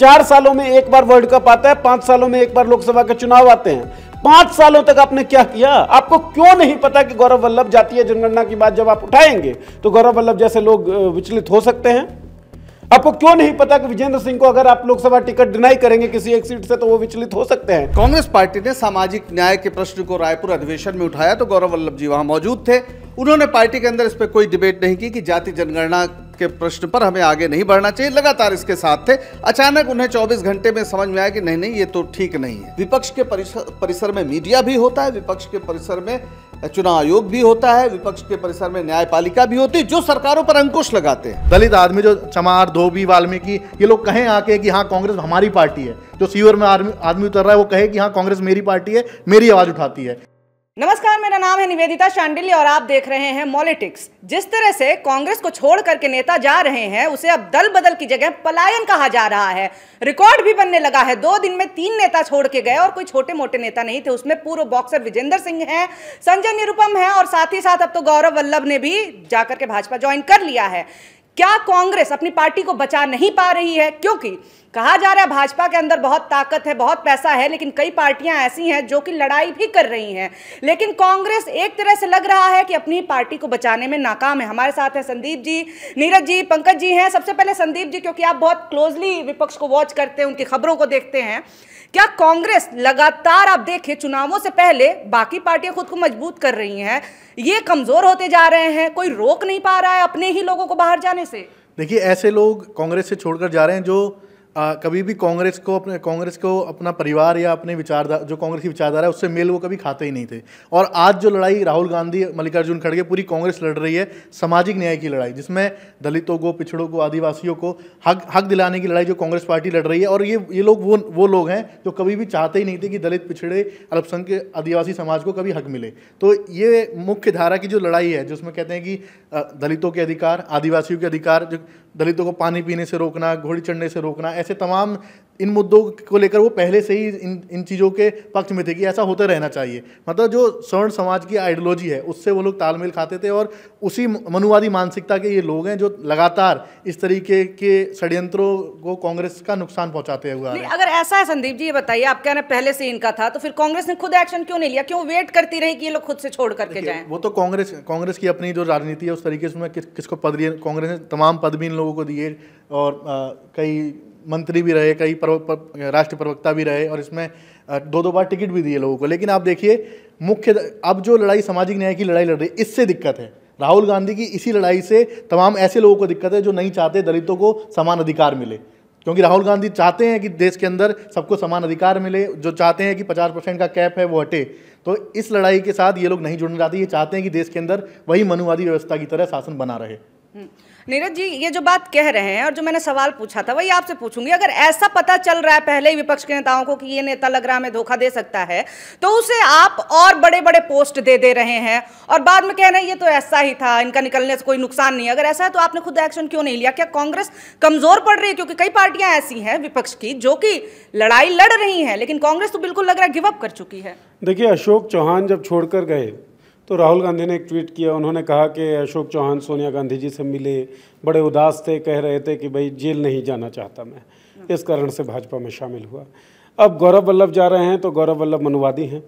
चार सालों में एक बार वर्ल्ड कप आता है पांच सालों में एक बार लोकसभा के चुनाव आते हैं पांच सालों तक आपने क्या किया आपको क्यों नहीं पता कि गौरव वल्लभ जातीय जनगणना की बात जब आप उठाएंगे तो गौरव वल्लभ जैसे लोग विचलित हो सकते हैं आपको क्यों नहीं पता कि विजेंद्र सिंह को अगर आप लोकसभा टिकट डिनाई करेंगे किसी एक सीट से तो वो विचलित हो सकते हैं कांग्रेस पार्टी ने सामाजिक न्याय के प्रश्न को रायपुर अधिवेशन में उठाया तो गौरव वल्लभ जी वहां मौजूद थे उन्होंने पार्टी के अंदर इस पर कोई डिबेट नहीं की कि जाति जनगणना के प्रश्न पर हमें आगे नहीं बढ़ना चाहिए लगातार इसके साथ थे अचानक उन्हें 24 घंटे में समझ में आया कि नहीं नहीं ये तो ठीक नहीं है विपक्ष के परिसर में मीडिया भी होता है विपक्ष के परिसर में चुनाव आयोग भी होता है विपक्ष के परिसर में न्यायपालिका भी होती है जो सरकारों पर अंकुश लगाते हैं दलित आदमी जो चमार धोबी वाल्मीकि ये लोग कहें आके कि हाँ कांग्रेस हमारी पार्टी है जो सीवर में आदमी उतर रहा है वो कहे कि हाँ कांग्रेस मेरी पार्टी है मेरी आवाज उठाती है नमस्कार मेरा नाम है निवेदिता शांडिल्य और आप देख रहे हैं मॉलिटिक्स जिस तरह से कांग्रेस को छोड़ करके नेता जा रहे हैं उसे अब दल बदल की जगह पलायन कहा जा रहा है रिकॉर्ड भी बनने लगा है दो दिन में तीन नेता छोड़ के गए और कोई छोटे मोटे नेता नहीं थे उसमें पूर्व बॉक्सर विजेंद्र सिंह है संजय निरुपम है और साथ ही साथ अब तो गौरव वल्लभ ने भी जाकर के भाजपा ज्वाइन कर लिया है क्या कांग्रेस अपनी पार्टी को बचा नहीं पा रही है क्योंकि कहा जा रहा है भाजपा के अंदर बहुत ताकत है बहुत पैसा है लेकिन कई पार्टियां ऐसी हैं जो कि लड़ाई भी कर रही हैं लेकिन कांग्रेस एक तरह से लग रहा है कि अपनी पार्टी को बचाने में नाकाम है हमारे साथ हैं संदीप जी नीरज जी पंकज जी हैं सबसे पहले संदीप जी क्योंकि आप बहुत क्लोजली विपक्ष को वॉच करते हैं उनकी खबरों को देखते हैं क्या कांग्रेस लगातार आप देखें चुनावों से पहले बाकी पार्टियां खुद को मजबूत कर रही हैं ये कमजोर होते जा रहे हैं कोई रोक नहीं पा रहा है अपने ही लोगों को बाहर जाने से देखिए ऐसे लोग कांग्रेस से छोड़कर जा रहे हैं जो आ, कभी भी कांग्रेस को अपने कांग्रेस को अपना परिवार या अपने विचारधारा जो कांग्रेस की विचारधारा है उससे मेल वो कभी खाते ही नहीं थे और आज जो लड़ाई राहुल गांधी मल्लिकार्जुन खड़गे पूरी कांग्रेस लड़ रही है सामाजिक न्याय की लड़ाई जिसमें दलितों को पिछड़ों को आदिवासियों को हक हक दिलाने की लड़ाई जो कांग्रेस पार्टी लड़ रही है और ये ये लोग वो वो लोग हैं जो कभी भी चाहते ही नहीं थे कि दलित पिछड़े अल्पसंख्यक आदिवासी समाज को कभी हक मिले तो ये मुख्य धारा की जो लड़ाई है जिसमें कहते हैं कि दलितों के अधिकार आदिवासियों के अधिकार जो दलितों को पानी पीने से रोकना घोड़ी चढ़ने से रोकना ऐसे ऐसे तमाम इन मुद्दों को लेकर वो पहले से ही इन इन चीज़ों के पक्ष में थे कि ऐसा होते रहना चाहिए मतलब जो स्वर्ण समाज की आइडियोलॉजी है उससे वो लोग तालमेल खाते थे और उसी मनुवादी मानसिकता के ये लोग हैं जो लगातार इस तरीके के षड्यंत्रों को कांग्रेस का नुकसान पहुंचाते हुए अगर ऐसा है संदीप जी ये बताइए आप कहना पहले से इनका था तो फिर कांग्रेस ने खुद एक्शन क्यों नहीं लिया क्यों वेट करती रही कि ये लोग खुद से छोड़ करके जाए वो तो कांग्रेस कांग्रेस की अपनी जो राजनीति है उस तरीके से किसको पद कांग्रेस ने तमाम पद भी इन लोगों को दिए और कई मंत्री भी रहे कई राष्ट्र प्रवक्ता भी रहे और इसमें दो दो बार टिकट भी दिए लोगों को लेकिन आप देखिए मुख्य अब जो लड़ाई सामाजिक न्याय की लड़ाई लड़ रही है इससे दिक्कत है राहुल गांधी की इसी लड़ाई से तमाम ऐसे लोगों को दिक्कत है जो नहीं चाहते दलितों को समान अधिकार मिले क्योंकि राहुल गांधी चाहते हैं कि देश के अंदर सबको समान अधिकार मिले जो चाहते हैं कि 50 परसेंट का कैप है वो हटे तो इस लड़ाई के साथ ये लोग नहीं जुड़ना चाहते ये चाहते हैं कि देश के अंदर वही मनुवादी व्यवस्था की तरह शासन बना रहे हम्म। नीरज जी ये जो बात कह रहे हैं और जो मैंने सवाल पूछा था वही आपसे पूछूंगी अगर ऐसा पता चल रहा है पहले ही विपक्ष के नेताओं को कि ये नेता लग रहा हमें धोखा दे सकता है तो उसे आप और बड़े बड़े पोस्ट दे दे रहे हैं और बाद में कह रहे हैं ये तो ऐसा ही था इनका निकलने से कोई नुकसान नहीं अगर ऐसा है तो आपने खुद एक्शन क्यों नहीं लिया क्या कांग्रेस कमजोर पड़ रही है क्योंकि कई पार्टियां ऐसी हैं विपक्ष की जो कि लड़ाई लड़ रही हैं लेकिन कांग्रेस तो बिल्कुल लग रहा है गिवअप कर चुकी है देखिए अशोक चौहान जब छोड़कर गए तो राहुल गांधी ने एक ट्वीट किया उन्होंने कहा कि अशोक चौहान सोनिया गांधी जी से मिले बड़े उदास थे कह रहे थे कि भाई जेल नहीं जाना चाहता मैं इस कारण से भाजपा में शामिल हुआ अब गौरव वल्लभ जा रहे हैं तो गौरव वल्लभ मनुवादी हैं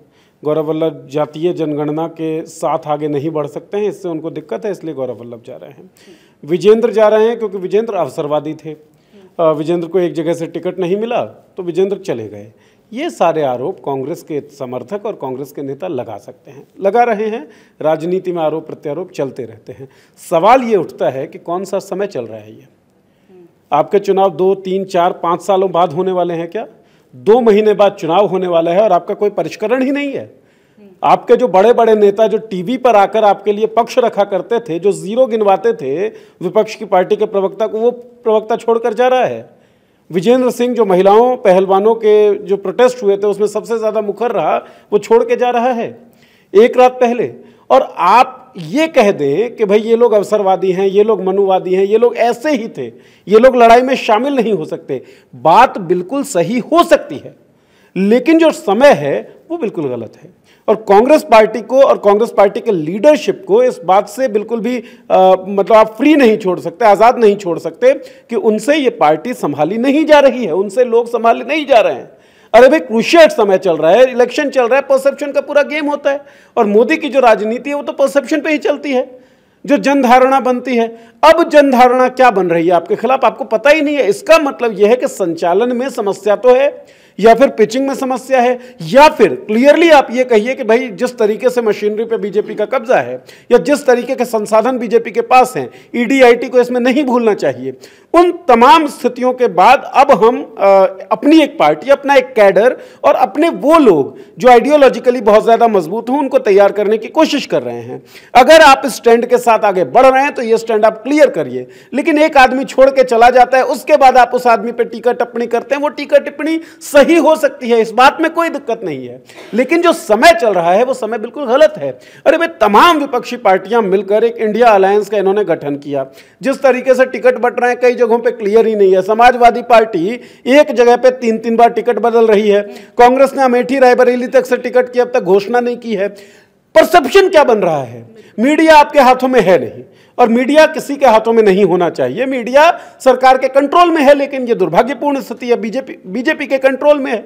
गौरव वल्लभ जातीय जनगणना के साथ आगे नहीं बढ़ सकते हैं इससे उनको दिक्कत है इसलिए गौरव वल्लभ जा रहे हैं विजेंद्र जा रहे हैं क्योंकि विजेंद्र अवसरवादी थे विजेंद्र को एक जगह से टिकट नहीं मिला तो विजेंद्र चले गए ये सारे आरोप कांग्रेस के समर्थक और कांग्रेस के नेता लगा सकते हैं लगा रहे हैं राजनीति में आरोप प्रत्यारोप चलते रहते हैं सवाल ये उठता है कि कौन सा समय चल रहा है ये आपके चुनाव दो तीन चार पाँच सालों बाद होने वाले हैं क्या दो महीने बाद चुनाव होने वाला है और आपका कोई परिष्करण ही नहीं है आपके जो बड़े बड़े नेता जो टीवी पर आकर आपके लिए पक्ष रखा करते थे जो जीरो गिनवाते थे विपक्ष की पार्टी के प्रवक्ता को वो प्रवक्ता छोड़कर जा रहा है विजेंद्र सिंह जो महिलाओं पहलवानों के जो प्रोटेस्ट हुए थे उसमें सबसे ज़्यादा मुखर रहा वो छोड़ के जा रहा है एक रात पहले और आप ये कह दें कि भाई ये लोग अवसरवादी हैं ये लोग मनुवादी हैं ये लोग ऐसे ही थे ये लोग लड़ाई में शामिल नहीं हो सकते बात बिल्कुल सही हो सकती है लेकिन जो समय है वो बिल्कुल गलत है और कांग्रेस पार्टी को और कांग्रेस पार्टी के लीडरशिप को इस बात से बिल्कुल भी आ, मतलब आप फ्री नहीं छोड़ सकते आज़ाद नहीं छोड़ सकते कि उनसे ये पार्टी संभाली नहीं जा रही है उनसे लोग संभाले नहीं जा रहे हैं अरे भाई क्रुशियट समय चल रहा है इलेक्शन चल रहा है परसेप्शन का पूरा गेम होता है और मोदी की जो राजनीति है वो तो परसेप्शन पर ही चलती है जो जनधारणा बनती है अब जनधारणा क्या बन रही है आपके खिलाफ आपको पता ही नहीं है इसका मतलब यह है कि संचालन में समस्या तो है या फिर पिचिंग में समस्या है या फिर क्लियरली आप ये कहिए कि भाई जिस तरीके से मशीनरी पे बीजेपी का कब्जा है या जिस तरीके के संसाधन बीजेपी के पास हैं ईडीआईटी e को इसमें नहीं भूलना चाहिए उन तमाम स्थितियों के बाद अब हम आ, अपनी एक पार्टी अपना एक कैडर और अपने वो लोग जो आइडियोलॉजिकली बहुत ज़्यादा मजबूत हों उनको तैयार करने की कोशिश कर रहे हैं अगर आप इस स्टैंड के साथ आगे बढ़ रहे हैं तो ये स्टैंड आप क्लियर करिए लेकिन एक आदमी छोड़ के चला जाता है उसके बाद आप उस आदमी पर टीका टिप्पणी करते हैं वो टीका टिप्पणी सही हो सकती है इस बात में कोई दिक्कत नहीं है लेकिन जो समय चल रहा है वो समय बिल्कुल गलत है अरे भाई तमाम विपक्षी पार्टियां मिलकर एक इंडिया अलायंस का इन्होंने गठन किया जिस तरीके से टिकट बट रहे हैं कई जगहों पे क्लियर ही नहीं है समाजवादी पार्टी एक जगह पे तीन तीन बार टिकट बदल रही है कांग्रेस ने अमेठी रायबरेली तक से टिकट की अब तक घोषणा नहीं की है परसेप्शन क्या बन रहा है मीडिया आपके हाथों में है नहीं और मीडिया किसी के हाथों में नहीं होना चाहिए मीडिया सरकार के कंट्रोल में है लेकिन ये दुर्भाग्यपूर्ण स्थिति है बीजेपी बीजेपी के कंट्रोल में है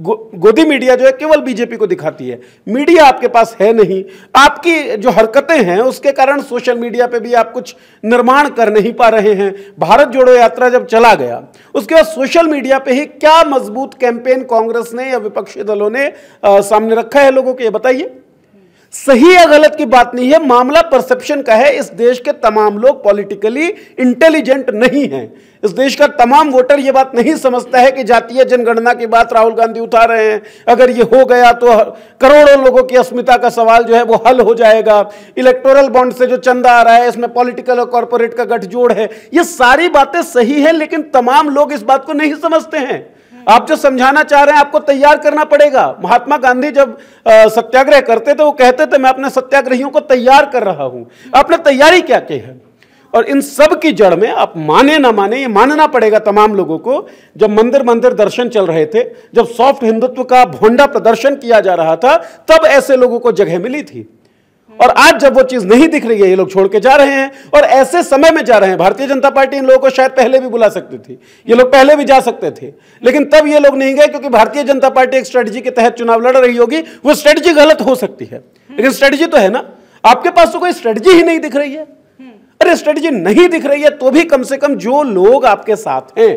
गो, गोदी मीडिया जो है केवल बीजेपी को दिखाती है मीडिया आपके पास है नहीं आपकी जो हरकतें हैं उसके कारण सोशल मीडिया पर भी आप कुछ निर्माण कर नहीं पा रहे हैं भारत जोड़ो यात्रा जब चला गया उसके बाद सोशल मीडिया पर ही क्या मजबूत कैंपेन कांग्रेस ने या विपक्षी दलों ने आ, सामने रखा है लोगों को ये बताइए सही या गलत की बात नहीं है मामला परसेप्शन का है इस देश के तमाम लोग पॉलिटिकली इंटेलिजेंट नहीं हैं इस देश का तमाम वोटर ये बात नहीं समझता है कि जातीय जनगणना की बात राहुल गांधी उठा रहे हैं अगर ये हो गया तो करोड़ों लोगों की अस्मिता का सवाल जो है वो हल हो जाएगा इलेक्टोरल बॉन्ड से जो चंदा आ रहा है इसमें पॉलिटिकल और कॉरपोरेट का गठजोड़ है ये सारी बातें सही है लेकिन तमाम लोग इस बात को नहीं समझते हैं आप जो समझाना चाह रहे हैं आपको तैयार करना पड़ेगा महात्मा गांधी जब सत्याग्रह करते थे वो कहते थे मैं अपने सत्याग्रहियों को तैयार कर रहा हूं आपने तैयारी क्या की है और इन सब की जड़ में आप माने ना माने ये मानना पड़ेगा तमाम लोगों को जब मंदिर मंदिर दर्शन चल रहे थे जब सॉफ्ट हिंदुत्व का भोंडा प्रदर्शन किया जा रहा था तब ऐसे लोगों को जगह मिली थी और आज जब वो चीज नहीं दिख रही है ये लोग छोड़ के जा रहे हैं और ऐसे समय में जा रहे हैं भारतीय जनता पार्टी इन लोगों को शायद पहले भी बुला सकती थी ये लोग पहले भी जा सकते थे लेकिन तब ये लोग नहीं गए क्योंकि भारतीय जनता पार्टी एक स्ट्रेटजी के तहत चुनाव लड़ रही होगी वो स्ट्रेटजी गलत हो सकती है लेकिन स्ट्रेटजी तो है ना आपके पास तो कोई स्ट्रेटजी ही नहीं दिख रही है अरे स्ट्रेटजी नहीं दिख रही है तो भी कम से कम जो लोग आपके साथ हैं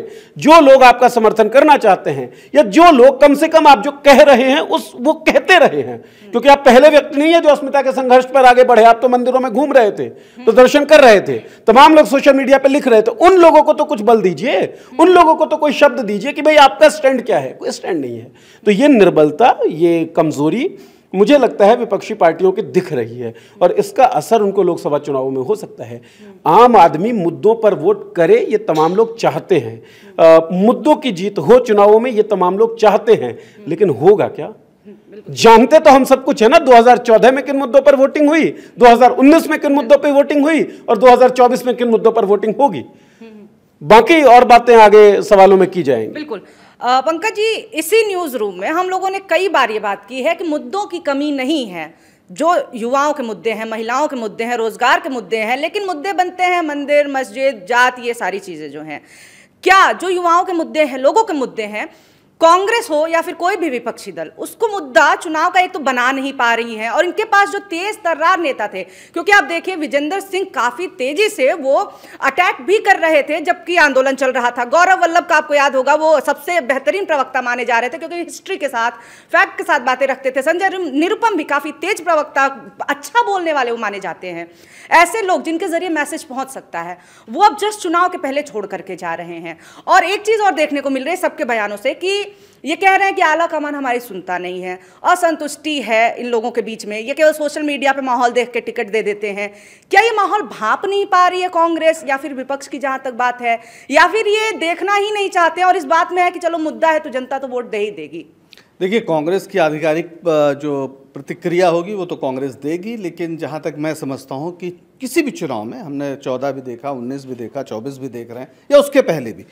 जो लोग आपका समर्थन करना चाहते हैं या जो लोग कम से कम आप जो कह रहे हैं उस वो कहते रहे हैं क्योंकि आप पहले व्यक्ति नहीं है जो अस्मिता के संघर्ष पर आगे बढ़े आप तो मंदिरों में घूम रहे थे तो दर्शन कर रहे थे तमाम लोग सोशल मीडिया पर लिख रहे थे उन लोगों को तो कुछ बल दीजिए उन लोगों को तो कोई शब्द दीजिए कि भाई आपका स्टैंड क्या है कोई स्टैंड नहीं है तो ये निर्बलता ये कमजोरी मुझे लगता है विपक्षी पार्टियों की दिख रही है और इसका असर उनको लोकसभा चुनाव में हो सकता है आम आदमी मुद्दों पर वोट करे ये तमाम लोग चाहते हैं मुद्दों की जीत हो चुनावों में ये तमाम लोग चाहते हैं लेकिन होगा क्या जानते तो हम सब कुछ है ना 2014 में किन मुद्दों पर वोटिंग हुई 2019 में किन मुद्दों पर वोटिंग हुई और 2024 में किन मुद्दों पर वोटिंग होगी बाकी और बातें आगे सवालों में की जाएंगी बिल्कुल पंकज जी इसी न्यूज़ रूम में हम लोगों ने कई बार ये बात की है कि मुद्दों की कमी नहीं है जो युवाओं के मुद्दे हैं महिलाओं के मुद्दे हैं रोज़गार के मुद्दे हैं लेकिन मुद्दे बनते हैं मंदिर मस्जिद जात ये सारी चीज़ें जो हैं क्या जो युवाओं के मुद्दे हैं लोगों के मुद्दे हैं कांग्रेस हो या फिर कोई भी विपक्षी दल उसको मुद्दा चुनाव का एक तो बना नहीं पा रही है और इनके पास जो तेज तर्रार नेता थे क्योंकि आप देखिए विजेंद्र सिंह काफी तेजी से वो अटैक भी कर रहे थे जबकि आंदोलन चल रहा था गौरव वल्लभ का आपको याद होगा वो सबसे बेहतरीन प्रवक्ता माने जा रहे थे क्योंकि हिस्ट्री के साथ फैक्ट के साथ बातें रखते थे संजय निरुपम भी काफी तेज प्रवक्ता अच्छा बोलने वाले वो माने जाते हैं ऐसे लोग जिनके जरिए मैसेज पहुंच सकता है वो अब जस्ट चुनाव के पहले छोड़ करके जा रहे हैं और एक चीज और देखने को मिल रही है सबके बयानों से कि ये कह रहे हैं कि आला कमान हमारी सुनता नहीं है असंतुष्टि है इन लोगों के बीच में ये केवल सोशल मीडिया पे माहौल देख के टिकट दे देते हैं क्या ये माहौल भाप नहीं पा रही है कांग्रेस या फिर विपक्ष की जहाँ तक बात है या फिर ये देखना ही नहीं चाहते और इस बात में है कि चलो मुद्दा है तो जनता तो वोट दे ही देगी देखिए कांग्रेस की आधिकारिक जो प्रतिक्रिया होगी वो तो कांग्रेस देगी लेकिन जहाँ तक मैं समझता हूँ कि किसी भी चुनाव में हमने चौदह भी देखा उन्नीस भी देखा चौबीस भी देख रहे हैं या उसके पहले भी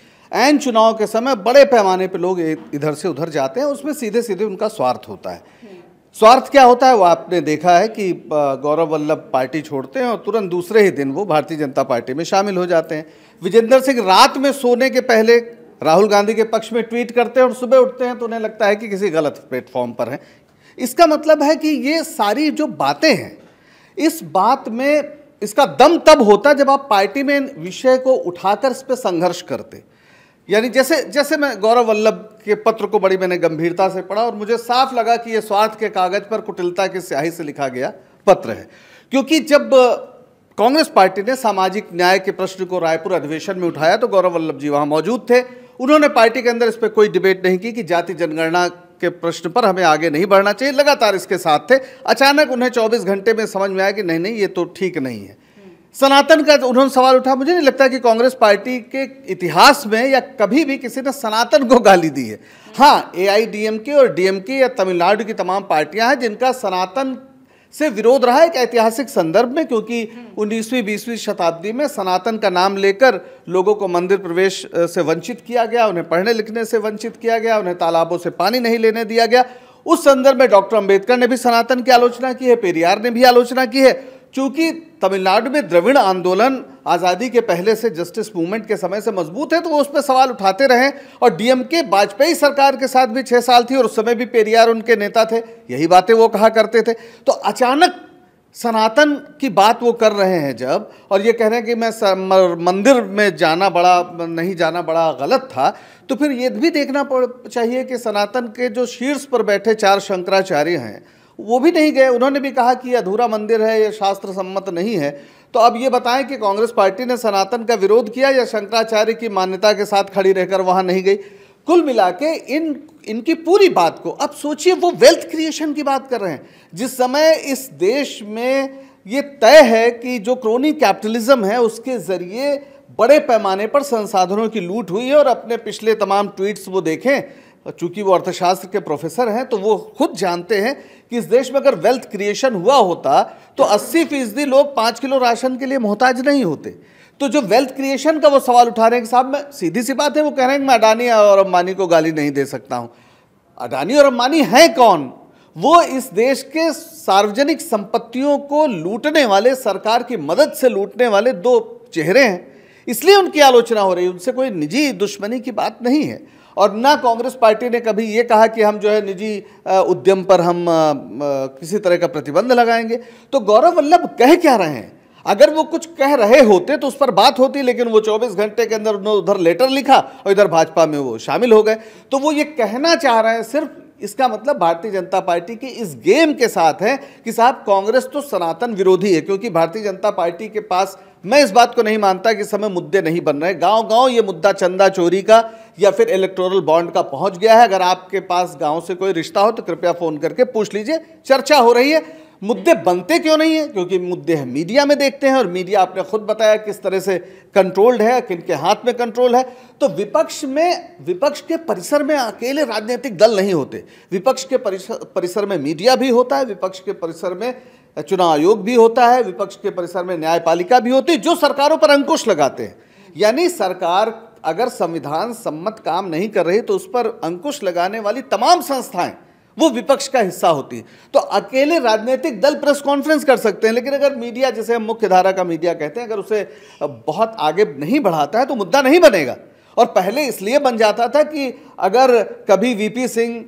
एन चुनाव के समय बड़े पैमाने पे लोग इधर से उधर जाते हैं उसमें सीधे सीधे उनका स्वार्थ होता है स्वार्थ क्या होता है वो आपने देखा है कि गौरव वल्लभ पार्टी छोड़ते हैं और तुरंत दूसरे ही दिन वो भारतीय जनता पार्टी में शामिल हो जाते हैं विजेंद्र सिंह रात में सोने के पहले राहुल गांधी के पक्ष में ट्वीट करते हैं और सुबह उठते हैं तो उन्हें लगता है कि किसी गलत प्लेटफॉर्म पर हैं इसका मतलब है कि ये सारी जो बातें हैं इस बात में इसका दम तब होता जब आप पार्टी में विषय को उठाकर इस पर संघर्ष करते यानी जैसे जैसे मैं गौरव वल्लभ के पत्र को बड़ी मैंने गंभीरता से पढ़ा और मुझे साफ लगा कि यह स्वार्थ के कागज पर कुटिलता की स्याही से लिखा गया पत्र है क्योंकि जब कांग्रेस पार्टी ने सामाजिक न्याय के प्रश्न को रायपुर अधिवेशन में उठाया तो गौरव वल्लभ जी वहां मौजूद थे उन्होंने पार्टी के अंदर इस पर कोई डिबेट नहीं की कि जाति जनगणना के प्रश्न पर हमें आगे नहीं बढ़ना चाहिए लगातार इसके साथ थे अचानक उन्हें 24 घंटे में समझ में आया कि नहीं नहीं ये तो ठीक नहीं है सनातन का उन्होंने सवाल उठा मुझे नहीं लगता कि कांग्रेस पार्टी के इतिहास में या कभी भी किसी ने सनातन को गाली दी है हाँ ए और डीएमके या तमिलनाडु की तमाम पार्टियां हैं जिनका सनातन से विरोध रहा एक ऐतिहासिक संदर्भ में क्योंकि 19वीं 20वीं शताब्दी में सनातन का नाम लेकर लोगों को मंदिर प्रवेश से वंचित किया गया उन्हें पढ़ने लिखने से वंचित किया गया उन्हें तालाबों से पानी नहीं लेने दिया गया उस संदर्भ में डॉक्टर अंबेडकर ने भी सनातन की आलोचना की है पेरियार ने भी आलोचना की है चूंकि तमिलनाडु में द्रविण आंदोलन आज़ादी के पहले से जस्टिस मूवमेंट के समय से मजबूत है तो वो उस पर सवाल उठाते रहे और डीएमके वाजपेयी सरकार के साथ भी छः साल थी और उस समय भी पेरियार उनके नेता थे यही बातें वो कहा करते थे तो अचानक सनातन की बात वो कर रहे हैं जब और ये कह रहे हैं कि मैं मंदिर में जाना बड़ा नहीं जाना बड़ा गलत था तो फिर ये भी देखना चाहिए कि सनातन के जो शीर्ष पर बैठे चार शंकराचार्य हैं वो भी नहीं गए उन्होंने भी कहा कि यह अधूरा मंदिर है यह शास्त्र सम्मत नहीं है तो अब ये बताएं कि कांग्रेस पार्टी ने सनातन का विरोध किया या शंकराचार्य की मान्यता के साथ खड़ी रहकर वहाँ नहीं गई कुल मिला के इन इनकी पूरी बात को अब सोचिए वो वेल्थ क्रिएशन की बात कर रहे हैं जिस समय इस देश में ये तय है कि जो क्रोनी कैपिटलिज्म है उसके ज़रिए बड़े पैमाने पर संसाधनों की लूट हुई है और अपने पिछले तमाम ट्वीट्स वो देखें और चूंकि वो अर्थशास्त्र के प्रोफेसर हैं तो वो खुद जानते हैं कि इस देश में अगर वेल्थ क्रिएशन हुआ होता तो 80 फीसदी लोग पाँच किलो राशन के लिए मोहताज नहीं होते तो जो वेल्थ क्रिएशन का वो सवाल उठा रहे हैं कि साहब मैं सीधी सी बात है वो कह रहे हैं मैं अडानी और अम्बानी को गाली नहीं दे सकता हूँ अडानी और अम्बानी हैं कौन वो इस देश के सार्वजनिक संपत्तियों को लूटने वाले सरकार की मदद से लूटने वाले दो चेहरे हैं इसलिए उनकी आलोचना हो रही है उनसे कोई निजी दुश्मनी की बात नहीं है और ना कांग्रेस पार्टी ने कभी ये कहा कि हम जो है निजी उद्यम पर हम किसी तरह का प्रतिबंध लगाएंगे तो गौरव वल्लभ कह क्या रहे हैं अगर वो कुछ कह रहे होते तो उस पर बात होती लेकिन वो 24 घंटे के अंदर उन्होंने उधर लेटर लिखा और इधर भाजपा में वो शामिल हो गए तो वो ये कहना चाह रहे हैं सिर्फ इसका मतलब भारतीय जनता पार्टी की इस गेम के साथ है कि साहब कांग्रेस तो सनातन विरोधी है क्योंकि भारतीय जनता पार्टी के पास मैं इस बात को नहीं मानता कि समय मुद्दे नहीं बन रहे गांव गांव ये मुद्दा चंदा चोरी का या फिर इलेक्टोरल बॉन्ड का पहुंच गया है अगर आपके पास गांव से कोई रिश्ता हो तो कृपया फ़ोन करके पूछ लीजिए चर्चा हो रही है मुद्दे बनते क्यों नहीं है क्योंकि मुद्दे हैं मीडिया में देखते हैं और मीडिया आपने खुद बताया किस तरह से कंट्रोल्ड है किन के हाथ में कंट्रोल है तो विपक्ष में विपक्ष के परिसर में अकेले राजनीतिक दल नहीं होते विपक्ष के परिसर परिसर में मीडिया भी होता है विपक्ष के परिसर में चुनाव आयोग भी होता है विपक्ष के परिसर में न्यायपालिका भी होती है जो सरकारों पर अंकुश लगाते हैं यानी सरकार अगर संविधान सम्मत काम नहीं कर रही तो उस पर अंकुश लगाने वाली तमाम संस्थाएं वो विपक्ष का हिस्सा होती है तो अकेले राजनीतिक दल प्रेस कॉन्फ्रेंस कर सकते हैं लेकिन अगर मीडिया जैसे हम मुख्य धारा का मीडिया कहते हैं अगर उसे बहुत आगे नहीं बढ़ाता है तो मुद्दा नहीं बनेगा और पहले इसलिए बन जाता था कि अगर कभी वीपी सिंह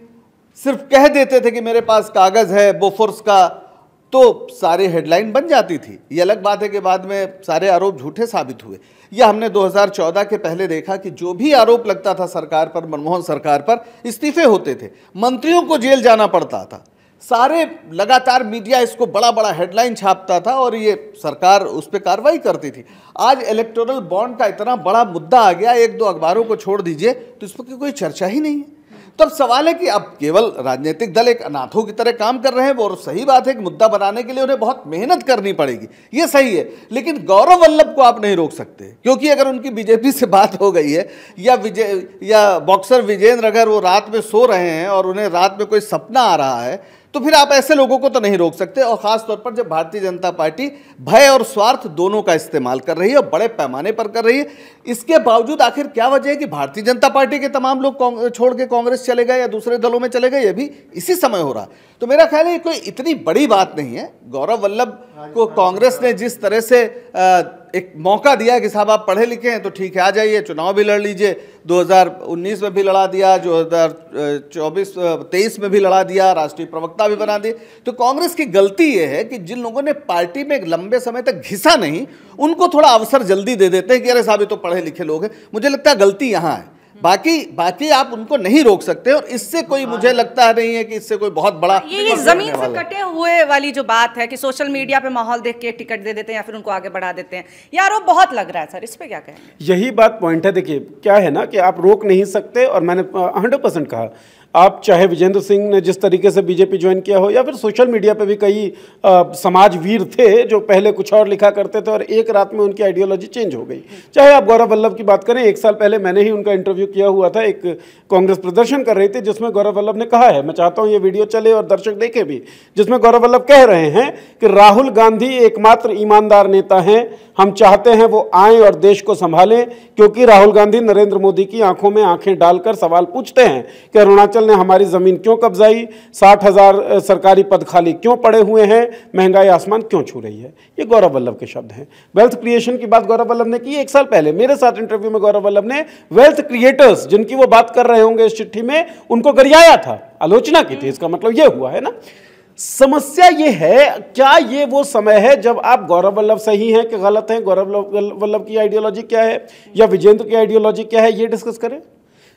सिर्फ कह देते थे कि मेरे पास कागज़ है बोफोर्स का तो सारे हेडलाइन बन जाती थी ये अलग बात है कि बाद में सारे आरोप झूठे साबित हुए यह हमने 2014 के पहले देखा कि जो भी आरोप लगता था सरकार पर मनमोहन सरकार पर इस्तीफे होते थे मंत्रियों को जेल जाना पड़ता था सारे लगातार मीडिया इसको बड़ा बड़ा हेडलाइन छापता था और ये सरकार उस पर कार्रवाई करती थी आज इलेक्टोरल बॉन्ड का इतना बड़ा मुद्दा आ गया एक दो अखबारों को छोड़ दीजिए तो इस पर कोई चर्चा ही नहीं है तब सवाल है कि अब केवल राजनीतिक दल एक अनाथों की तरह काम कर रहे हैं वो और सही बात है कि मुद्दा बनाने के लिए उन्हें बहुत मेहनत करनी पड़ेगी ये सही है लेकिन गौरव वल्लभ को आप नहीं रोक सकते क्योंकि अगर उनकी बीजेपी से बात हो गई है या विजय या बॉक्सर विजेंद्र अगर वो रात में सो रहे हैं और उन्हें रात में कोई सपना आ रहा है तो फिर आप ऐसे लोगों को तो नहीं रोक सकते और ख़ासतौर पर जब भारतीय जनता पार्टी भय और स्वार्थ दोनों का इस्तेमाल कर रही है और बड़े पैमाने पर कर रही है इसके बावजूद आखिर क्या वजह है कि भारतीय जनता पार्टी के तमाम लोग छोड़ के कांग्रेस चले गए या दूसरे दलों में चले गए ये भी इसी समय हो रहा तो मेरा ख्याल है कोई इतनी बड़ी बात नहीं है गौरव वल्लभ को कांग्रेस ने जिस तरह से एक मौका दिया कि साहब आप पढ़े लिखे हैं तो ठीक है आ जाइए चुनाव भी लड़ लीजिए 2019 में भी लड़ा दिया हजार चौबीस में भी लड़ा दिया राष्ट्रीय प्रवक्ता भी बना दिए तो कांग्रेस की गलती ये है कि जिन लोगों ने पार्टी में एक लंबे समय तक घिसा नहीं उनको थोड़ा अवसर जल्दी दे देते हैं कि अरे साहब ये तो पढ़े लिखे लोग हैं मुझे लगता है गलती यहाँ है बाकी बाकी आप उनको नहीं रोक सकते और इससे कोई मुझे हाँ। लगता है नहीं है कि इससे कोई बहुत बड़ा ये, ये जमीन से कटे हुए वाली जो बात है कि सोशल मीडिया पे माहौल देख के टिकट दे देते हैं या फिर उनको आगे बढ़ा देते हैं यार वो बहुत लग रहा है सर इस पर क्या कहें यही बात पॉइंट है देखिए क्या है ना कि आप रोक नहीं सकते और मैंने हंड्रेड कहा आप चाहे विजेंद्र सिंह ने जिस तरीके से बीजेपी ज्वाइन किया हो या फिर सोशल मीडिया पे भी कई समाजवीर थे जो पहले कुछ और लिखा करते थे और एक रात में उनकी आइडियोलॉजी चेंज हो गई चाहे आप गौरव वल्लभ की बात करें एक साल पहले मैंने ही उनका इंटरव्यू किया हुआ था एक कांग्रेस प्रदर्शन कर रही थी जिसमें गौरव वल्लभ ने कहा है मैं चाहता हूँ ये वीडियो चले और दर्शक देखें भी जिसमें गौरव वल्लभ कह रहे हैं कि राहुल गांधी एकमात्र ईमानदार नेता हैं हम चाहते हैं वो आए और देश को संभालें क्योंकि राहुल गांधी नरेंद्र मोदी की आंखों में आंखें डालकर सवाल पूछते हैं कि अरुणाचल काउंसिल ने हमारी ज़मीन क्यों कब्जाई साठ हज़ार सरकारी पद खाली क्यों पड़े हुए हैं महंगाई आसमान क्यों छू रही है ये गौरव वल्लभ के शब्द हैं वेल्थ क्रिएशन की बात गौरव वल्लभ ने की एक साल पहले मेरे साथ इंटरव्यू में गौरव वल्लभ ने वेल्थ क्रिएटर्स जिनकी वो बात कर रहे होंगे इस चिट्ठी में उनको गरियाया था आलोचना की थी इसका मतलब ये हुआ है ना समस्या ये है क्या ये वो समय है जब आप गौरव वल्लभ सही हैं कि गलत हैं गौरव वल्लभ की आइडियोलॉजी क्या है या विजेंद्र की आइडियोलॉजी क्या है ये डिस्कस करें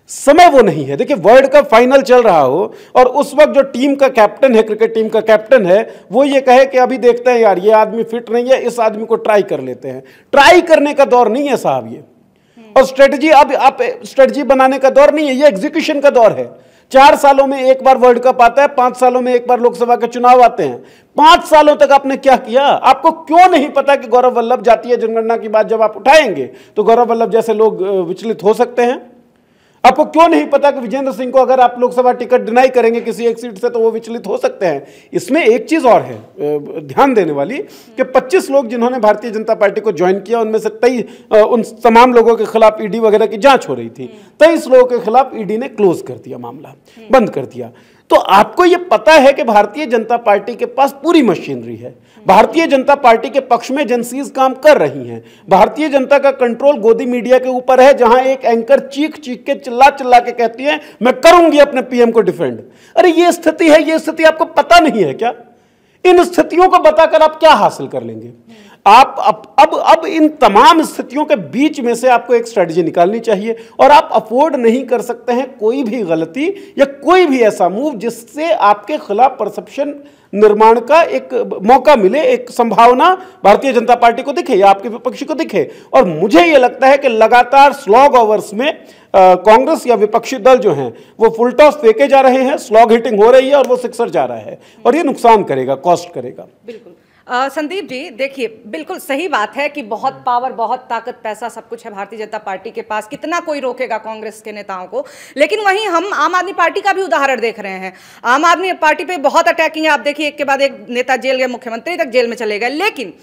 समय वो नहीं है देखिए वर्ल्ड कप फाइनल चल रहा हो और उस वक्त जो टीम का कैप्टन है क्रिकेट टीम का कैप्टन है वो ये कहे कि अभी देखते हैं यार ये आदमी फिट नहीं है इस आदमी को ट्राई कर लेते हैं ट्राई करने का दौर नहीं है साहब ये हम्म। और स्ट्रेटजी अब आप स्ट्रेटजी बनाने का दौर नहीं है ये एग्जीक्यूशन का दौर है चार सालों में एक बार वर्ल्ड कप आता है पांच सालों में एक बार लोकसभा के चुनाव आते हैं पांच सालों तक आपने क्या किया आपको क्यों नहीं पता कि गौरव वल्लभ जातीय जनगणना की बात जब आप उठाएंगे तो गौरव वल्लभ जैसे लोग विचलित हो सकते हैं आपको क्यों नहीं पता कि विजेंद्र सिंह को अगर आप लोकसभा टिकट डिनाई करेंगे किसी एक सीट से तो वो विचलित हो सकते हैं इसमें एक चीज़ और है ध्यान देने वाली कि 25 लोग जिन्होंने भारतीय जनता पार्टी को ज्वाइन किया उनमें से तेईस उन तमाम लोगों के खिलाफ ईडी वगैरह की जांच हो रही थी तेईस लोगों के खिलाफ ईडी ने क्लोज कर दिया मामला बंद कर दिया तो आपको ये पता है कि भारतीय जनता पार्टी के पास पूरी मशीनरी है भारतीय जनता पार्टी के पक्ष में एजेंसीज काम कर रही हैं भारतीय जनता का कंट्रोल गोदी मीडिया के ऊपर है जहां एक एंकर चीख चीख के चिल्ला चिल्ला के कहती है मैं करूंगी अपने पीएम को डिफेंड अरे ये स्थिति है ये स्थिति आपको पता नहीं है क्या इन स्थितियों को बताकर आप क्या हासिल कर लेंगे आप अब अब अब इन तमाम स्थितियों के बीच में से आपको एक स्ट्रेटजी निकालनी चाहिए और आप अफोर्ड नहीं कर सकते हैं कोई भी गलती या कोई भी ऐसा मूव जिससे आपके खिलाफ परसेप्शन निर्माण का एक मौका मिले एक संभावना भारतीय जनता पार्टी को दिखे या आपके विपक्षी को दिखे और मुझे ये लगता है कि लगातार स्लॉग ओवर्स में कांग्रेस या विपक्षी दल जो हैं वो फुल टॉस फेंके जा रहे हैं स्लॉग हिटिंग हो रही है और वो सिक्सर जा रहा है और ये नुकसान करेगा कॉस्ट करेगा बिल्कुल संदीप जी देखिए बिल्कुल सही बात है कि बहुत पावर बहुत ताकत पैसा सब कुछ है भारतीय जनता पार्टी के पास कितना कोई रोकेगा कांग्रेस के नेताओं को लेकिन वहीं हम आम आदमी पार्टी का भी उदाहरण देख रहे हैं आम आदमी पार्टी पे बहुत अटैकिंग है आप देखिए एक के बाद एक नेता जेल गए मुख्यमंत्री तक जेल में चले गए लेकिन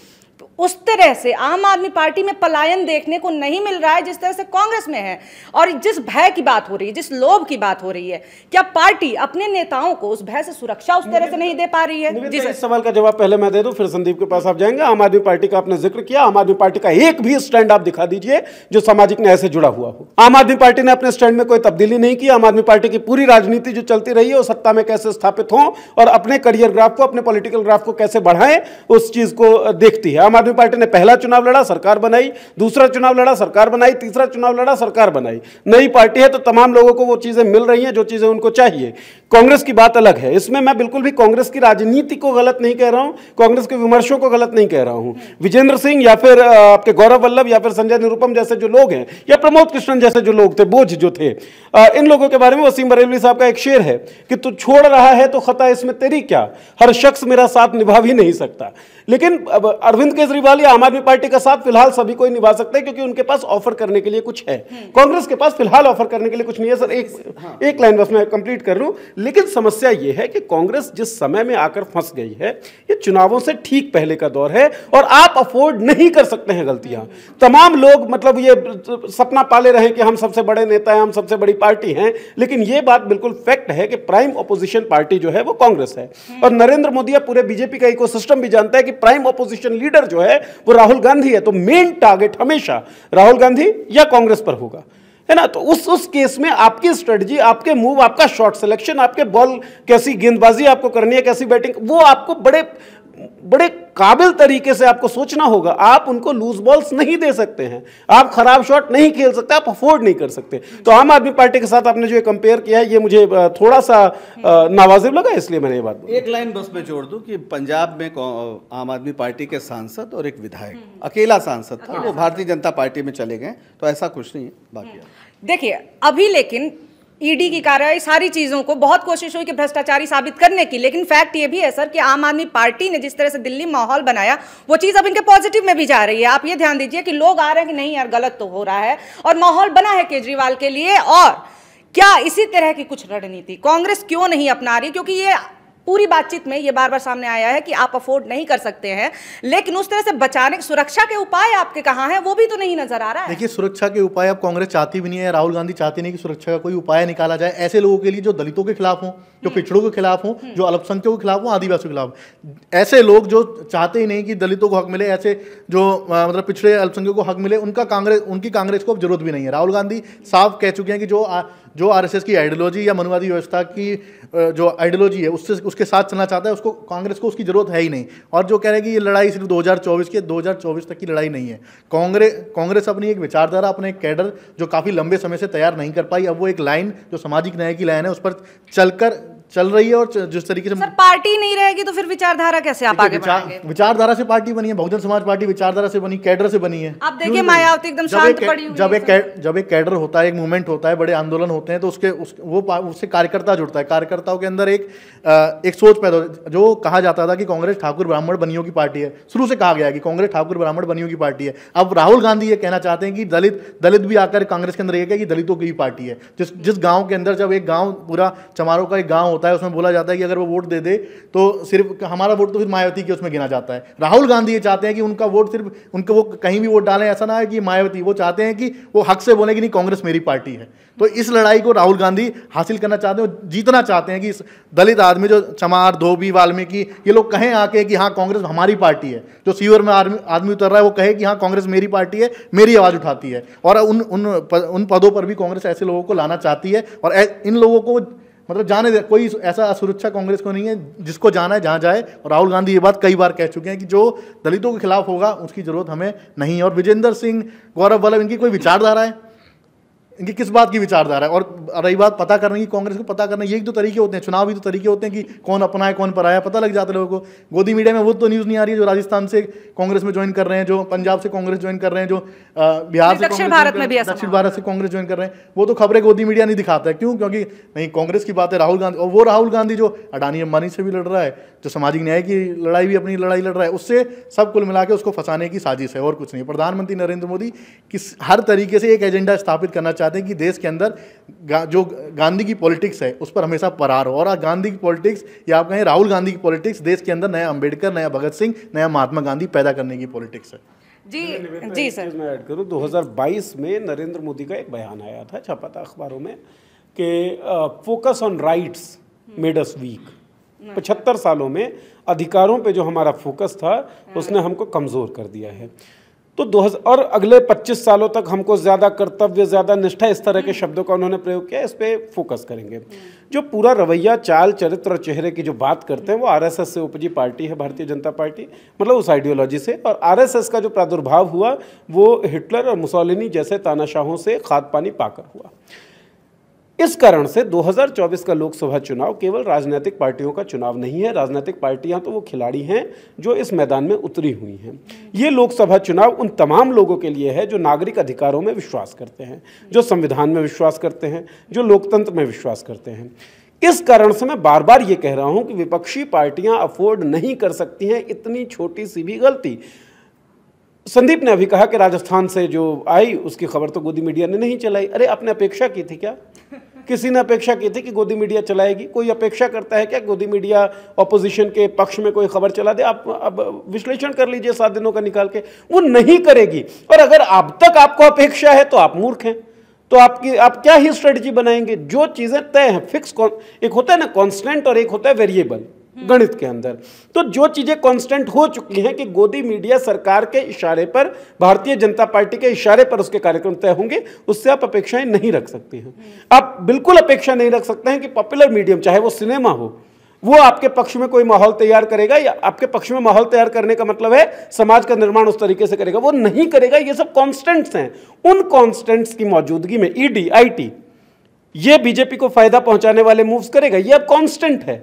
उस तरह से आम आदमी पार्टी में पलायन देखने को नहीं मिल रहा है जिस तरह से कांग्रेस में है और जिस भय की बात हो रही है जिस लोभ की बात हो रही है क्या पार्टी अपने नेताओं को उस भय से सुरक्षा उस तरह से नहीं दे पा रही है जिस इस सवाल का जवाब पहले मैं दे दूं फिर संदीप के पास आप जाएंगे आम आदमी पार्टी का आपने जिक्र किया आम आदमी पार्टी का एक भी स्टैंड आप दिखा दीजिए जो सामाजिक न्याय से जुड़ा हुआ हो आम आदमी पार्टी ने अपने स्टैंड में कोई तब्दीली नहीं की आम आदमी पार्टी की पूरी राजनीति जो चलती रही है वो सत्ता में कैसे स्थापित हो और अपने करियर ग्राफ को अपने पोलिटिकल ग्राफ को कैसे बढ़ाए उस चीज को देखती है आम आदमी पार्टी ने पहला चुनाव लड़ा सरकार बनाई दूसरा चुनाव लड़ा सरकार बनाई तीसरा चुनाव लड़ा सरकार बनाई नई पार्टी है तो तमाम लोगों को वो चीज़ें मिल रही हैं जो चीज़ें उनको चाहिए कांग्रेस की बात अलग है इसमें मैं बिल्कुल भी कांग्रेस की राजनीति को गलत नहीं कह रहा हूं कांग्रेस के विमर्शों को गलत नहीं कह रहा हूं विजेंद्र सिंह या फिर आपके गौरव वल्लभ या फिर संजय निरुपम जैसे जो लोग हैं या प्रमोद कृष्णन जैसे जो लोग थे बोझ जो थे इन लोगों के बारे में वसीम बरेलवी साहब का एक शेर है कि तू छोड़ रहा है तो खता इसमें तेरी क्या हर शख्स मेरा साथ निभा भी नहीं सकता लेकिन अरविंद केजरीवाल या आम आदमी पार्टी का साथ फिलहाल सभी कोई निभा सकते हैं क्योंकि उनके पास ऑफर करने के लिए कुछ है हम्म। कांग्रेस के पास फिलहाल ऑफर करने के लिए कुछ नहीं है सर एक हाँ। एक लाइन बस मैं कंप्लीट कर लूँ लेकिन समस्या ये है कि कांग्रेस जिस समय में आकर फंस गई है ये चुनावों से ठीक पहले का दौर है और आप अफोर्ड नहीं कर सकते हैं गलतियां तमाम लोग मतलब ये सपना पाले रहे कि हम सबसे बड़े नेता हैं हम सबसे बड़ी पार्टी हैं लेकिन ये बात बिल्कुल फैक्ट है कि प्राइम अपोजिशन पार्टी जो है वो कांग्रेस है और नरेंद्र मोदी या पूरे बीजेपी का इको भी जानता है कि प्राइम अपोजिशन लीडर जो है वो राहुल गांधी है तो मेन टारगेट हमेशा राहुल गांधी या कांग्रेस पर होगा है ना तो उस उस केस में आपकी स्ट्रेटजी आपके मूव आपका शॉट सिलेक्शन आपके बॉल कैसी गेंदबाजी आपको करनी है कैसी बैटिंग वो आपको बड़े बड़े काबिल तरीके से आपको सोचना होगा आप उनको लूज बॉल्स नहीं दे सकते हैं आप खराब शॉट नहीं खेल सकते आप अफोर्ड नहीं कर सकते तो आम आदमी पार्टी के साथ आपने जो कंपेयर किया है ये मुझे थोड़ा सा नावाजिब लगा इसलिए मैंने ये बात एक लाइन बस मैं जोड़ दूं कि पंजाब में आम आदमी पार्टी के सांसद और एक विधायक अकेला सांसद था तो वो भारतीय जनता पार्टी में चले गए तो ऐसा कुछ नहीं है बाकी हम्म। देखिए अभी लेकिन ईडी की कार्रवाई सारी चीज़ों को बहुत कोशिश हुई कि भ्रष्टाचारी साबित करने की लेकिन फैक्ट ये भी है सर कि आम आदमी पार्टी ने जिस तरह से दिल्ली माहौल बनाया वो चीज़ अब इनके पॉजिटिव में भी जा रही है आप ये ध्यान दीजिए कि लोग आ रहे हैं कि नहीं यार गलत तो हो रहा है और माहौल बना है केजरीवाल के लिए और क्या इसी तरह की कुछ रणनीति कांग्रेस क्यों नहीं अपना रही क्योंकि ये पूरी बातचीत में ये बार बार सामने आया है कि आप अफोर्ड नहीं कर सकते हैं लेकिन उस तरह से बचाने सुरक्षा के उपाय आपके कहाँ हैं वो भी तो नहीं नजर आ रहा है देखिए सुरक्षा के उपाय अब कांग्रेस चाहती भी नहीं है राहुल गांधी चाहते नहीं कि सुरक्षा का कोई उपाय निकाला जाए ऐसे लोगों के लिए जो दलितों के खिलाफ हों जो हम्म। पिछड़ों के खिलाफ हों हम्म। जो अल्पसंख्यकों के खिलाफ हों आदिवासियों के खिलाफ ऐसे लोग जो चाहते ही नहीं कि दलितों को हक मिले ऐसे जो मतलब पिछड़े अल्पसंख्यकों को हक मिले उनका कांग्रेस उनकी कांग्रेस को अब जरूरत भी नहीं है राहुल गांधी साफ कह चुके हैं कि जो जो आरएसएस की आइडियोलॉजी या मनुवादी व्यवस्था की जो आइडियोलॉजी है उससे उसके साथ चलना चाहता है उसको कांग्रेस को उसकी ज़रूरत है ही नहीं और जो कह रहे हैं कि ये लड़ाई सिर्फ 2024 की 2024 तक की लड़ाई नहीं है कांग्रेस कांग्रेस अपनी एक विचारधारा अपने एक कैडर जो काफ़ी लंबे समय से तैयार नहीं कर पाई अब वो एक लाइन जो सामाजिक न्याय की लाइन है उस पर चलकर चल रही है और जिस तरीके से सर पार्टी नहीं रहेगी तो फिर विचारधारा कैसे आप आगे बढ़ेंगे विचारधारा से पार्टी बनी है बहुजन समाज पार्टी विचारधारा से बनी कैडर से बनी है आप देखिए मायावती एकदम शांत पड़ी हुई जब एक जब एक कैडर होता है एक मूवमेंट होता है बड़े आंदोलन होते हैं तो उसके वो उससे कार्यकर्ता जुड़ता है कार्यकर्ताओं के अंदर एक एक सोच पैदा जो कहा जाता था कि कांग्रेस ठाकुर ब्राह्मण बनियों की पार्टी है शुरू से कहा गया कि कांग्रेस ठाकुर ब्राह्मण बनियों की पार्टी है अब राहुल गांधी ये कहना चाहते हैं कि दलित दलित भी आकर कांग्रेस के अंदर ये कहे कि दलितों की पार्टी है जिस जिस गाँव के अंदर जब एक गाँव पूरा चमारों का एक गाँव होता है उसमें बोला जाता है कि अगर वो वोट दे दे तो सिर्फ हमारा वोट तो फिर मायावती के उसमें गिना जाता है राहुल गांधी ये चाहते हैं कि उनका वोट सिर्फ उनके वो कहीं भी वोट डालें ऐसा ना है कि मायावती वो चाहते हैं कि वो हक से बोले कि नहीं कांग्रेस मेरी पार्टी है तो इस लड़ाई को राहुल गांधी हासिल करना चाहते हैं जीतना चाहते हैं कि इस दलित आदमी जो चमार धोबी वाल्मीकि ये लोग कहें आके कि हाँ कांग्रेस हमारी पार्टी है जो सीवर में आदमी उतर रहा है वो कहे कि हाँ कांग्रेस मेरी पार्टी है मेरी आवाज़ उठाती है और उन उन पदों पर भी कांग्रेस ऐसे लोगों को लाना चाहती है और इन लोगों को मतलब जाने दे कोई ऐसा असुरक्षा कांग्रेस को नहीं है जिसको जाना है जहाँ जाए और राहुल गांधी ये बात कई बार कह चुके हैं कि जो दलितों के खिलाफ होगा उसकी जरूरत हमें नहीं है और विजेंद्र सिंह गौरव वल्लभ इनकी कोई विचारधारा है इनकी किस बात की विचारधारा है और रही बात पता करने की कांग्रेस को पता करना यही तो तरीके होते हैं चुनाव भी तो तरीके होते हैं कि कौन अपना है कौन पराया पता लग जाता है लोगों को गोदी मीडिया में वो तो न्यूज़ नहीं आ रही है जो राजस्थान से कांग्रेस में ज्वाइन कर रहे हैं जो पंजाब से कांग्रेस ज्वाइन कर रहे हैं जो बिहार से दक्षिण भारत में भी दक्षिण भारत से कांग्रेस ज्वाइन कर रहे हैं वो तो खबरें गोदी मीडिया नहीं दिखाता है क्यों क्योंकि नहीं कांग्रेस की बात है राहुल गांधी और वो राहुल गांधी जो अडानी अंबानी से भी लड़ रहा है जो सामाजिक न्याय की लड़ाई भी अपनी लड़ाई लड़ रहा है उससे सब कुल मिला के उसको फंसाने की साजिश है और कुछ नहीं प्रधानमंत्री नरेंद्र मोदी किस हर तरीके से एक एजेंडा स्थापित करना चाहते हैं कि देश के अंदर गा, जो गांधी की पॉलिटिक्स है उस पर हमेशा परार हो और गांधी की पॉलिटिक्स या आप कहें राहुल गांधी की पॉलिटिक्स देश के अंदर नया अंबेडकर नया भगत सिंह नया महात्मा गांधी पैदा करने की पॉलिटिक्स है जी जी सर मैं ऐड करूँ दो में नरेंद्र मोदी का एक बयान आया था छपा था अखबारों में कि focus on rights made us weak पचहत्तर सालों में अधिकारों पे जो हमारा फोकस था हम्म। उसने हमको कमज़ोर कर दिया है तो दो और अगले 25 सालों तक हमको ज़्यादा कर्तव्य ज़्यादा निष्ठा इस तरह के हम्म। शब्दों का उन्होंने प्रयोग किया इस पर फोकस करेंगे हम्म। जो पूरा रवैया चाल चरित्र और चेहरे की जो बात करते हैं वो आरएसएस से उपजी पार्टी है भारतीय जनता पार्टी मतलब उस आइडियोलॉजी से और आरएसएस का जो प्रादुर्भाव हुआ वो हिटलर और मुसोलिनी जैसे तानाशाहों से खाद पानी पाकर हुआ इस कारण से 2024 का लोकसभा चुनाव केवल राजनीतिक पार्टियों का चुनाव नहीं है राजनीतिक पार्टियां तो वो खिलाड़ी हैं जो इस मैदान में उतरी हुई हैं ये लोकसभा चुनाव उन तमाम लोगों के लिए है जो नागरिक अधिकारों में विश्वास करते हैं जो संविधान में विश्वास करते हैं जो लोकतंत्र में विश्वास करते हैं इस कारण से मैं बार बार ये कह रहा हूँ कि विपक्षी पार्टियाँ अफोर्ड नहीं कर सकती हैं इतनी छोटी सी भी गलती संदीप ने अभी कहा कि राजस्थान से जो आई उसकी खबर तो गोदी मीडिया ने नहीं चलाई अरे आपने अपेक्षा की थी क्या किसी ने अपेक्षा की थी कि गोदी मीडिया चलाएगी कोई अपेक्षा करता है क्या गोदी मीडिया ऑपोजिशन के पक्ष में कोई खबर चला दे आप अब विश्लेषण कर लीजिए सात दिनों का निकाल के वो नहीं करेगी और अगर अब तक आपको अपेक्षा है तो आप मूर्ख हैं तो आपकी आप क्या ही स्ट्रेटजी बनाएंगे जो चीज़ें तय हैं फिक्स एक होता है ना कॉन्स्टेंट और एक होता है वेरिएबल हम्म। गणित के अंदर तो जो चीज़ें कांस्टेंट हो चुकी हैं कि गोदी मीडिया सरकार के इशारे पर भारतीय जनता पार्टी के इशारे पर उसके कार्यक्रम तय होंगे उससे आप अपेक्षाएं नहीं रख सकते हैं हम्म। आप बिल्कुल अपेक्षा नहीं रख सकते हैं कि पॉपुलर मीडियम चाहे वो सिनेमा हो वो आपके पक्ष में कोई माहौल तैयार करेगा या आपके पक्ष में माहौल तैयार करने का मतलब है समाज का निर्माण उस तरीके से करेगा वो नहीं करेगा ये सब कॉन्स्टेंट्स हैं उन कॉन्स्टेंट्स की मौजूदगी में ईडी e आईटी ये बीजेपी को फायदा पहुंचाने वाले मूव्स करेगा ये अब कॉन्स्टेंट है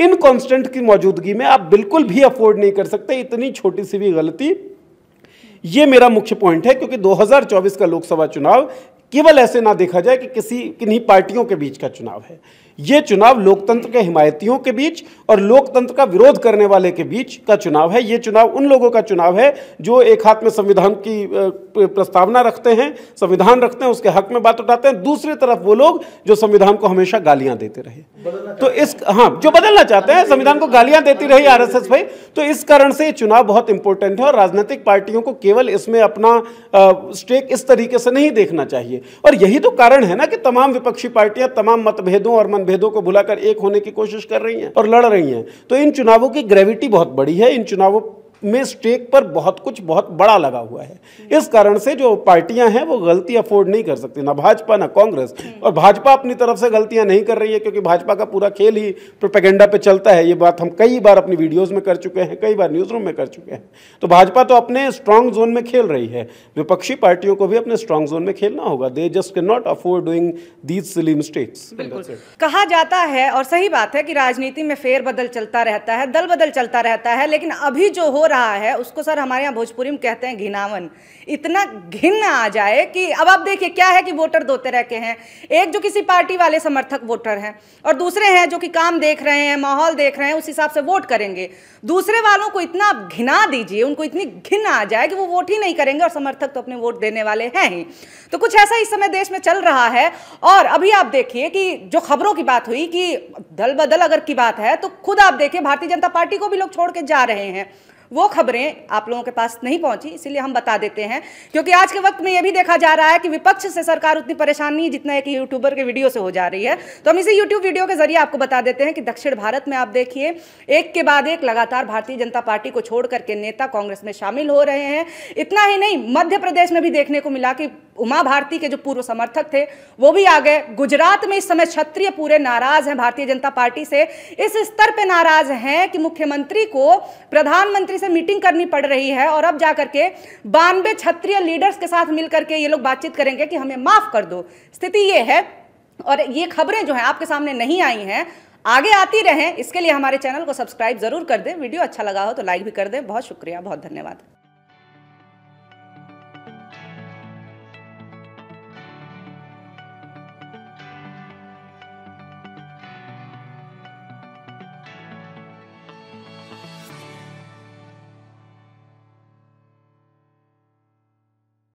इन कांस्टेंट की मौजूदगी में आप बिल्कुल भी अफोर्ड नहीं कर सकते इतनी छोटी सी भी गलती ये मेरा मुख्य पॉइंट है क्योंकि 2024 का लोकसभा चुनाव केवल ऐसे ना देखा जाए कि किसी किन्हीं पार्टियों के बीच का चुनाव है ये चुनाव लोकतंत्र के हिमायतियों के बीच और लोकतंत्र का विरोध करने वाले के बीच का चुनाव है ये चुनाव उन लोगों का चुनाव है जो एक हाथ में संविधान की प्रस्तावना रखते हैं संविधान रखते हैं उसके हक में बात उठाते हैं दूसरी तरफ वो लोग जो संविधान को हमेशा गालियां देते रहे तो इस हाँ जो बदलना चाहते हैं संविधान को गालियां देती रही आर भाई तो इस कारण से ये चुनाव बहुत इंपॉर्टेंट है और राजनीतिक पार्टियों को केवल इसमें अपना स्टेक इस तरीके से नहीं देखना चाहिए और यही तो कारण है ना कि तमाम विपक्षी पार्टियां तमाम मतभेदों और मन मतभेदों को भुलाकर एक होने की कोशिश कर रही हैं और लड़ रही हैं तो इन चुनावों की ग्रेविटी बहुत बड़ी है इन चुनावों में स्टेक पर बहुत कुछ बहुत बड़ा लगा हुआ है इस कारण से जो पार्टियां हैं वो गलती अफोर्ड नहीं कर सकती ना भाजपा ना कांग्रेस हम्म। और भाजपा अपनी तरफ से गलतियां नहीं कर रही है क्योंकि भाजपा का पूरा खेल ही प्रोपेगेंडा पे चलता है ये बात हम कई बार अपनी वीडियोस में कर चुके हैं कई बार न्यूज़ रूम में कर चुके हैं तो भाजपा तो अपने स्ट्रांग जोन में खेल रही है विपक्षी पार्टियों को भी अपने स्ट्रांग जोन में खेलना होगा they just can not afford doing these silly mistakes कहा जाता है और सही बात है कि राजनीति में फेरबदल चलता रहता है दल बदल चलता रहता है लेकिन अभी जो हो रहा है उसको सर हमारे यहाँ भोजपुरी में कहते हैं घिनावन इतना घिन आ जाए कि अब आप देखिए क्या है कि वोटर दो तरह के हैं एक जो किसी पार्टी वाले समर्थक वोटर हैं और दूसरे हैं जो कि काम देख रहे हैं माहौल देख रहे हैं उस हिसाब से वोट करेंगे दूसरे वालों को इतना घिना दीजिए उनको इतनी घिन आ जाए कि वो वोट ही नहीं करेंगे और समर्थक तो अपने वोट देने वाले हैं ही तो कुछ ऐसा इस समय देश में चल रहा है और अभी आप देखिए कि जो खबरों की बात हुई कि दल बदल अगर की बात है तो खुद आप देखिए भारतीय जनता पार्टी को भी लोग छोड़ के जा रहे हैं वो खबरें आप लोगों के पास नहीं पहुंची इसीलिए हम बता देते हैं क्योंकि आज के वक्त में यह भी देखा जा रहा है कि विपक्ष से सरकार उतनी परेशानी जितना एक यूट्यूबर के वीडियो से हो जा रही है तो हम इसी यूट्यूब वीडियो के जरिए आपको बता देते हैं कि दक्षिण भारत में आप देखिए एक के बाद एक लगातार भारतीय जनता पार्टी को छोड़ करके नेता कांग्रेस में शामिल हो रहे हैं इतना ही नहीं मध्य प्रदेश में भी देखने को मिला कि उमा भारती के जो पूर्व समर्थक थे वो भी आ गए गुजरात में इस समय क्षत्रिय पूरे नाराज हैं भारतीय जनता पार्टी से इस स्तर पे नाराज हैं कि मुख्यमंत्री को प्रधानमंत्री से मीटिंग करनी पड़ रही है और अब जाकर के बानवे क्षत्रिय लीडर्स के साथ मिलकर के ये लोग बातचीत करेंगे कि हमें माफ कर दो स्थिति ये है और ये खबरें जो हैं आपके सामने नहीं आई हैं आगे आती रहें इसके लिए हमारे चैनल को सब्सक्राइब जरूर कर दें वीडियो अच्छा लगा हो तो लाइक भी कर दें बहुत शुक्रिया बहुत धन्यवाद